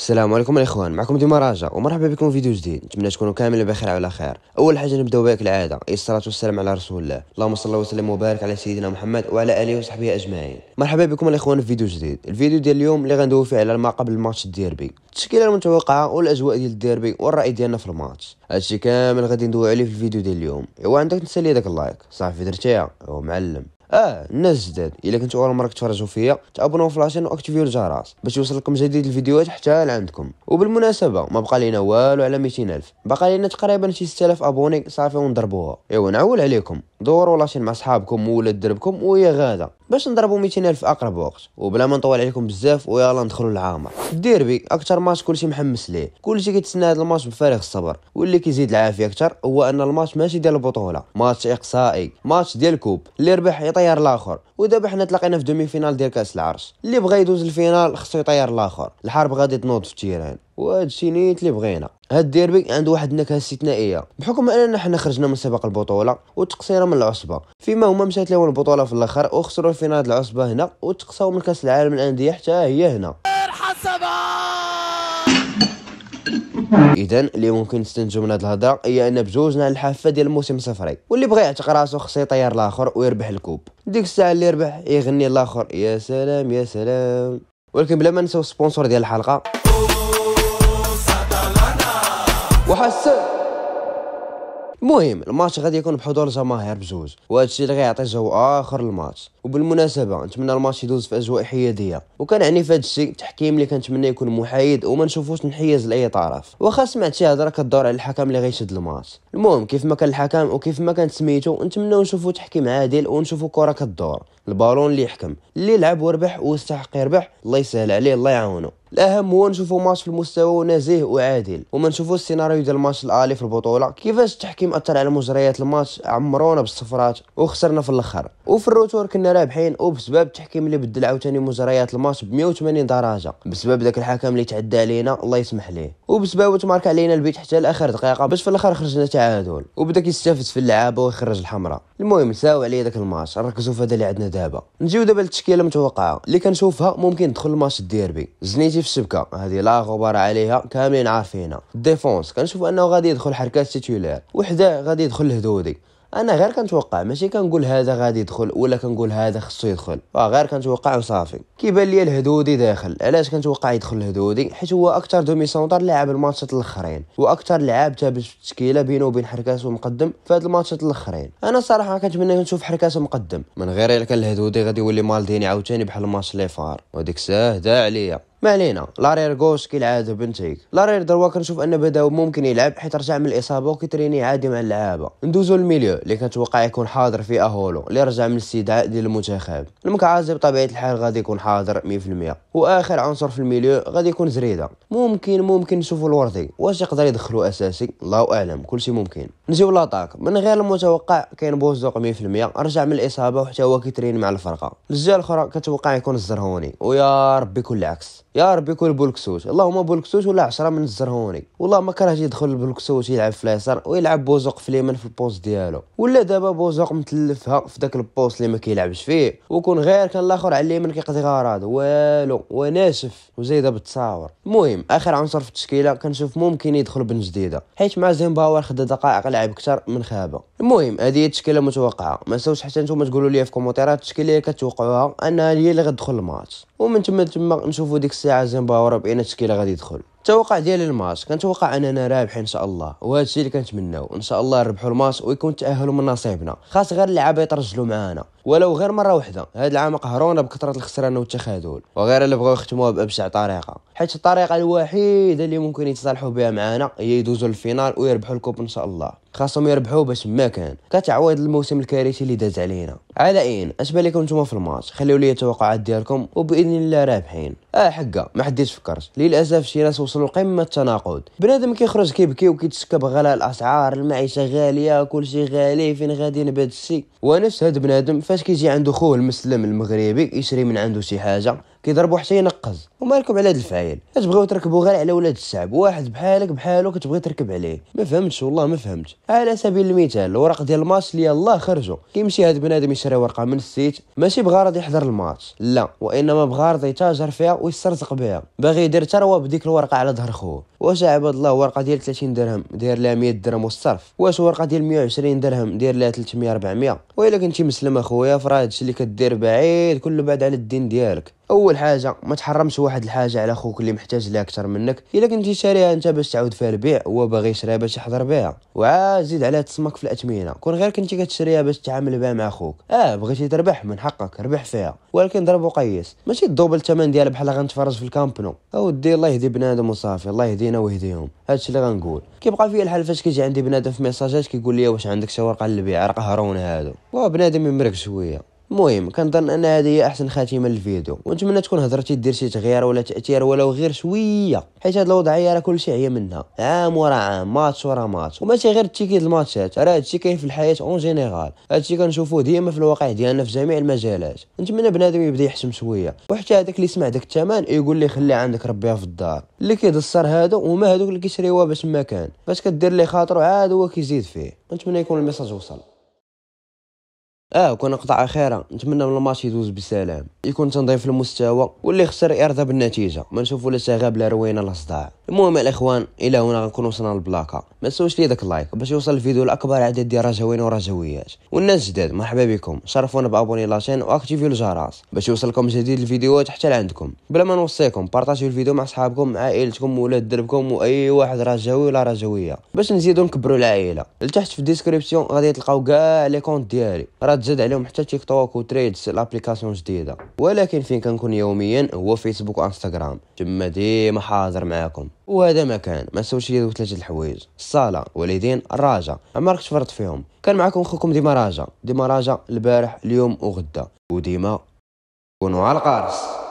السلام عليكم الاخوان معكم ديما راجا ومرحبا بكم في فيديو جديد نتمنى تكونوا كاملين بخير وعلى خير اول حاجه نبداو بها كالعاده الصلاه والسلام على رسول الله اللهم صل وسلم وبارك على سيدنا محمد وعلى اله وصحبه اجمعين مرحبا بكم الاخوان في فيديو جديد الفيديو ديال اليوم اللي غندوي فيه على ما قبل الماتش الديربي التشكيله المتوقعه والاجواء ديال الديربي والراي ديالنا في الماتش هادشي كامل غادي ندوي عليه في الفيديو ديال اليوم ايوا عندك تنسى لي داك اللايك صافي درتيها هو معلم اه الناس جداد الا كنتو اول مره كتفرجوا فيا تابوناو في لاشين واكتيفيو الجرس باش يوصلكم جديد الفيديوهات حتى لعندكم وبالمناسبه ما بقى لينا والو على 200000 بقى لينا تقريبا شي 6000 ابوني صافي ونضربوها ايوا نعول عليكم دوروا لاشين مع صحابكم ولاد دربكم ويا غاده باش نضربوا 200 الف اقرب وقت وبلا ما نطول عليكم بزاف ويلا ندخلوا للعامر الديربي اكثر ماتش كلشي محمس ليه كلشي كيتسنى هذا الماتش بفارغ الصبر واللي كيزيد العافيه اكثر هو ان الماتش ماشي ديال البطوله ماتش اقصائي ماتش ديال الكوب اللي ربح يطير الاخر ودابا حنا تلاقينا في دومي فينال ديال كاس العرش اللي بغى يدوز الفينال خصو يطير الاخر الحرب غادي تنوض في التيران وهذا الشيء نيت اللي بغينا هاد الديربي عنده واحد النكهه استثنائيه بحكم اننا حنا خرجنا من سباق البطوله وتقصيره من العصبه فيما هما مشات لهم البطوله في الاخر وخسروا نهاد العصبه هنا وتقصاو من كاس العالم الانديه حتى هي هنا اذا اللي ممكن نستنتجو من هاد الهضره هي ان بجوجنا على الحافه ديال الموسم صفري واللي بغى يعتق راسو خص يطير الاخر ويربح الكوب ديك الساعه اللي يربح يغني الاخر يا سلام يا سلام ولكن بلا ما نساو السبونسور ديال الحلقه وحسن المهم الماتش غادي يكون بحضور جماهير بجوج وهذا الشيء اللي غيعطي جو اخر للماتش وبالمناسبه نتمنى الماتش يدوز في اجواء حياديه يعني في هذا الشيء التحكيم اللي كنتمنى يكون محايد وما نشوفوش نحيز لاي طرف واخا سمعت شي هضره كدور على الحكم اللي غيشد الماتش المهم كيف ما كان الحكم وكيف ما كانت سميتو نتمنى نشوفو تحكيم عادل ونشوفو كره كدور البالون اللي يحكم اللي لعب وربح ويستحق يربح الله يسهل عليه الله يعاونه الاهم هو نشوفوا ماتش في المستوى نزيه وعادل وما نشوفوا السيناريو ديال الماتش الالي في البطوله كيفاش التحكيم اثر على مجريات الماتش عمرونا بالصفرات وخسرنا في الاخر وفي الروتور كنا رابحين وبسبب التحكيم اللي بدل عاوتاني مجريات الماتش ب 180 درجه بسبب ذاك الحكم اللي تعدى علينا الله يسمح ليه وبسبب تمارك علينا البيت حتى لاخر دقيقه باش في الاخر خرجنا تعادل وبدا كيستفز في اللعابه ويخرج الحمراء المهم ساو عليا ذاك الماتش ركزوا في هذا اللي عندنا دابا نجيو دابا للتشكيله المتوقعه اللي كنشوفها ممكن تدخل الماتش الديربي زنيتي في الشبكه هذه لا غبار عليها كاملين عارفينها ديفونس كنشوف انه غادي يدخل حركات تيتولير وحده غادي يدخل الهدودي انا غير كنتوقع ماشي كنقول هذا غادي يدخل ولا كنقول هذا خصو يدخل آه، غير كنتوقع وصافي كيبان لي الهدودي داخل علاش كنتوقع يدخل الهدودي حيت هو اكثر دومي سونتر لعب الماتشات الاخرين واكثر لعاب ثابت في التشكيله بينه وبين حركاس ومقدم في هاد الماتشات الاخرين انا صراحه كنتمنى نشوف حركاس مقدم من غير الا كان الهدودي غادي يولي مالديني عاوتاني بحال الماتش اللي فار وديك الساعه عليا ما علينا لارير غوش كالعاده بنتيك لارير دروا كنشوف ان بداو ممكن يلعب حيت رجع من الاصابه وكيتريني عادي مع اللعابه ندوزو للميليو اللي كنتوقع يكون حاضر في اهولو اللي رجع من الاستدعاء ديال المنتخب المكعازي بطبيعه الحال غادي يكون حاضر 100% واخر عنصر في الميليو غادي يكون زريده ممكن ممكن نشوفو الوردي واش يقدر يدخلو اساسي الله اعلم كلشي ممكن نجيو لاطاك من غير المتوقع كاين بوزوق 100% رجع من الاصابه وحتى هو كيتريني مع الفرقه الجهه الاخرى كتوقع يكون الزرهوني ويا ربي كل العكس يا ربي يكون بولكسوس اللهم بولكسوس ولا عشرة من الزرهوني والله ما كرهت يدخل بولكسوس يلعب في اليسار ويلعب بوزوق في اليمين في البوست ديالو ولا دابا بوزوق متلفها في داك البوست اللي ما كيلعبش فيه وكون غير كان الاخر على اليمين كيقضي غراض والو وناشف وزايده بالتصاور المهم اخر عنصر في التشكيله كنشوف ممكن يدخل بن جديده حيت مع زيمباور خدا دقائق لعب اكثر من خابه المهم هذه التشكيله متوقعه ما نساوش حتى نتوما تقولوا لي في كومونتيرات التشكيله اللي كتوقعوها انها هي اللي غتدخل الماتش ومن تما تما نشوفوا ديك الساعه زيمباوي 40 تشكيله غادي يدخل توقع ديال الماتش كنتوقع اننا رابحين ان شاء الله وهذا الشيء اللي كنتمناو ان شاء الله نربحوا الماتش ويكون تاهلوا من نصيبنا خاص غير اللعابه يترجلوا معانا ولو غير مره واحده هذا العام قهرونا بكثره الخسران والتخاذل وغير اللي بغاو يختموها بابشع طريقه حيت الطريقه الوحيده اللي ممكن يتصالحوا بها معانا هي يدوزوا للفينال ويربحوا الكوب ان شاء الله خاصهم يربحوا باش ما كان كتعويض الموسم الكارثي اللي داز علينا على اين اش لكم نتوما في الماتش خليو لي التوقعات ديالكم وباذن الله رابحين اه حقا ما حديتش فكرت للاسف شي ناس وصلوا لقمه التناقض بنادم كيخرج كيبكي وكيتشكى بغلاء الاسعار المعيشه غاليه كلشي غالي فين غاديين نبات الشيء ونفس هاد بنادم فاش كيجي عنده خوه المسلم المغربي يشري من عنده شي حاجه كيضربوا حتى ينقز ومالكم على هاد الفعايل كتبغيو تركبوا غير على ولاد الشعب واحد بحالك بحالو كتبغي تركب عليه ما فهمتش والله ما فهمت على سبيل المثال الورق ديال الماتش اللي يلاه خرجوا كيمشي هاد بنادم يشري ورقه من السيت ماشي بغرض يحضر الماتش لا وانما بغرض يتاجر فيها ويسترزق بها باغي يدير ثروه بديك الورقه على ظهر خوه واش عباد الله ورقه ديال 30 درهم داير لها 100 درهم والصرف واش ورقه ديال 120 درهم داير لها 300 400 والا كنتي مسلم اخويا فراه هادشي اللي كدير بعيد كله بعد على الدين ديالك اول حاجه ما تحرمش واحد الحاجه على خوك اللي محتاج لها اكثر منك الا كنتي شاريها انت باش تعاود فيها البيع هو باغي يشريها باش يحضر بها وعازيد عليها تسمك في الاثمنه كون غير كنتي كتشريها باش تعامل بها مع خوك اه بغيتي تربح من حقك ربح فيها ولكن ضرب وقيس ماشي الدوبل الثمن ديالها بحال غنتفرج في الكامبنو اودي الله يهدي بنادم وصافي الله يهدينا ويهديهم هادشي اللي غنقول كيبقى فيا الحال فاش كيجي عندي بنادم في ميساجات كيقول لي واش عندك شي ورقه للبيع راه قهرون هادو وبنادم يمرك شويه المهم كنظن ان هذه هي احسن خاتمه للفيديو ونتمنى تكون هضرتي دير شي تغيير ولا تاثير ولو غير شويه حيت هذه الوضعيه راه كلشي عيا منها عام ورا عام ماتش ورا ماتش وماشي غير التيكيت الماتشات راه هادشي كاين في الحياه اون جينيرال هادشي كنشوفوه ديما في الواقع ديالنا في جميع المجالات نتمنى بنادم يبدا يحشم شويه وحتى هذاك اللي سمع داك الثمن يقول لي خلي عندك ربيها في الدار اللي كيدصر هادو وما هذوك اللي كيشريوها باش ما كان فاش كدير ليه خاطرو عاد هو كيزيد فيه نتمنى يكون الميساج وصل اه كون قطع خيره نتمنى من الماتش يدوز بسلام يكون تنظيف المستوى واللي خسر يرضى بالنتيجه ما نشوفوا لا سغاب لا روينه لا صداع المهم الاخوان الى هنا غنكون وصلنا للبلاكه ما تنساوش لي داك اللايك باش يوصل الفيديو لاكبر عدد ديال الرجاوين ورجاويات والناس جداد مرحبا بكم شرفونا بابوني لاشين واكتيفيو الجرس باش يوصلكم جديد الفيديوهات حتى لعندكم بلا ما نوصيكم بارطاجيو الفيديو مع صحابكم مع عائلتكم ولاد دربكم واي واحد رجاوي ولا رجاويه باش نزيدو نكبروا العائله لتحت في الديسكريبسيون غادي تلقاو كاع لي كونت ديالي راه تزاد عليهم حتى تيك توك وتريدز لابليكاسيون جديده ولكن فين كنكون يوميا هو فيسبوك وانستغرام تما ديما حاضر معاكم وهذا مكان ما تسوش دوك ثلاثه الحوايج الصاله والدين الراجا عمرك تفرط فيهم كان معكم خوكم ديما راجا ديما راجا البارح اليوم وغدا وديما كونوا على القارص